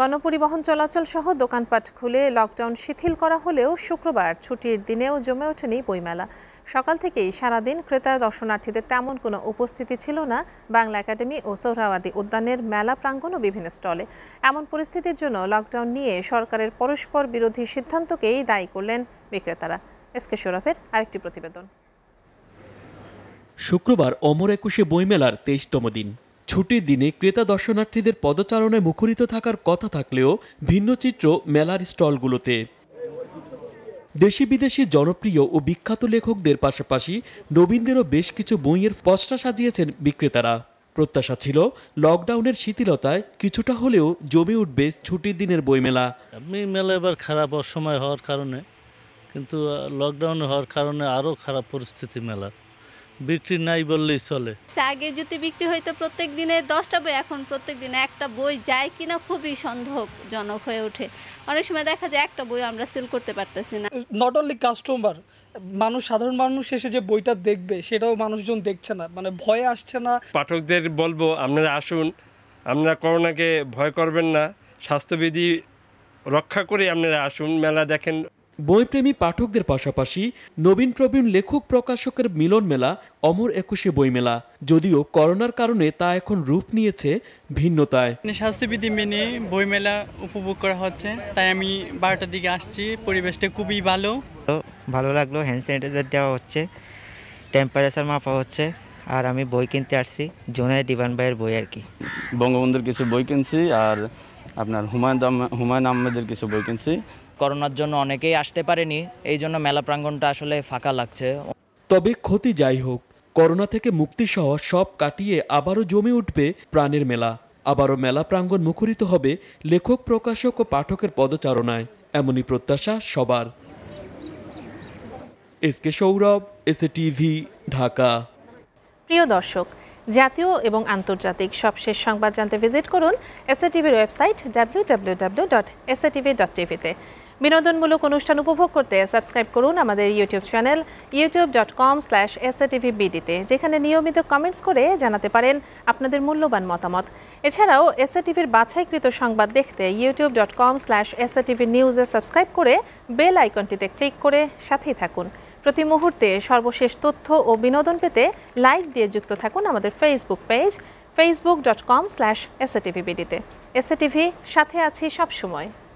গণপরিবহন চলাচল সহ দোকানপাট খুলে লকডাউন শিথিল করা হলেও শুক্রবার ছুটির দিনেও জমে ওঠেনি বইমেলা সকাল থেকেই সারাদিন ক্রেতা দর্শনার্থীদের তেমন কোনো উপস্থিতি ছিল না বাংলা একাডেমি ও সোহরাওয়াদী উদ্যানের মেলা প্রাঙ্গণ ও বিভিন্ন স্টলে এমন পরিস্থিতির জন্য লকডাউন নিয়ে সরকারের পরস্পর বিরোধী সিদ্ধান্তকেই দায়ী করলেন বিক্রেতারা এসকে শোরফের আরেকটি প্রতিবেদন শুক্রবার অমর একুশে বইমেলার তেইশতম দিন ছুটির দিনে ক্রেতা দর্শনার্থীদের পদচারণায় মুখরিত থাকার কথা থাকলেও ভিন্ন চিত্র মেলার স্টলগুলোতে দেশি বিদেশি জনপ্রিয় ও বিখ্যাত লেখকদের পাশাপাশি নবীনদেরও বেশ কিছু বইয়ের পস্টা সাজিয়েছেন বিক্রেতারা প্রত্যাশা ছিল লকডাউনের শিথিলতায় কিছুটা হলেও জমে উঠবে ছুটির দিনের বইমেলা আমি মেলা এবার খারাপ অসময় হওয়ার কারণে কিন্তু লকডাউন হওয়ার কারণে আরও খারাপ পরিস্থিতি মেলা বিক্রি নাই বললেই চলে আগে যদি বিক্রি হইতো প্রত্যেক দিনে দশটা বই এখন প্রত্যেক দিনে একটা বই যায় কিনা খুবই সন্দেহজনক হয়ে ওঠে অনেক সময় দেখা যায় একটা বই আমরা সেল করতে পারতেছি না নট অনলি কাস্টমার মানুষ সাধারণ মানুষ এসে যে বইটা দেখবে সেটাও মানুষজন দেখছে না মানে ভয় আসছে না পাঠকদের বলবো আপনারা আসুন আপনারা করোনাকে ভয় করবেন না স্বাস্থ্যবিধি রক্ষা করে আপনারা আসুন মেলা দেখেন বইপ্রেমী পাঠকদের পাশাপাশি নবীন প্রবীণ লেখক প্রকাশকের মিলন মেলা অমর একুশে বইমেলা যদিও করোনার কারণে তা এখন রূপ নিয়েছে ভিন্নতায় স্বাস্থ্যবিধি মেনে বইমেলা উপভোগ করা হচ্ছে তাই আমি বারোটার দিকে আসছি পরিবেশটা খুবই ভালো ভালো লাগলো হ্যান্ড স্যানিটাইজার দেওয়া হচ্ছে টেম্পারেচার মাপা হচ্ছে আর আমি বই কিনতে আসছি জোনায় দিবান ভাইয়ের বই আর কি বঙ্গবন্ধুর কিছু বই কিনছি আর আপনার হুমায়ুন হুমায়ুন আহমেদের কিছু বই কিনছি করোনার জন্য অনেকেই আসতে পারেনি এই জন্য মেলা প্রাঙ্গণটা আসলে ফাঁকা লাগছে তবে ক্ষতি যাই হোক করোনা থেকে মুক্তিসহ সব কাটিয়ে আবারও জমে উঠবে প্রাণের মেলা আবারও মেলা প্রাঙ্গন মুখরিত হবে লেখক প্রকাশক ও পাঠকের পদচারণায় এমনই প্রত্যাশা সবার S K Sourav S TV Dhaka প্রিয় দর্শক জাতীয় এবং আন্তর্জাতিক সবশেষ সংবাদ জানতে ভিজিট করুন এসএটিভির website W W W dot SATV dot টিভিতে বিনোদনমূলক অনুষ্ঠান উপভোগ করতে সাবস্ক্রাইব করুন আমাদের YouTube channel YouTube dot com slash বিডিতে যেখানে নিয়মিত কমেন্টস করে জানাতে পারেন আপনাদের মূল্যবান মতামত এছাড়াও টিভির বাছাইকৃত সংবাদ দেখতে ইউটিউব ডট কম স্ল্যাশ নিউজে সাবস্ক্রাইব করে বেল আইকনটিতে ক্লিক করে সাথেই থাকুন প্রতি মুহূর্তে সর্বশেষ তথ্য ও বিনোদন পেতে লাইক দিয়ে যুক্ত থাকুন আমাদের Facebook page Facebook dot com slash TV বিডিতে এসএ টিভি সাথে আছি সবসময়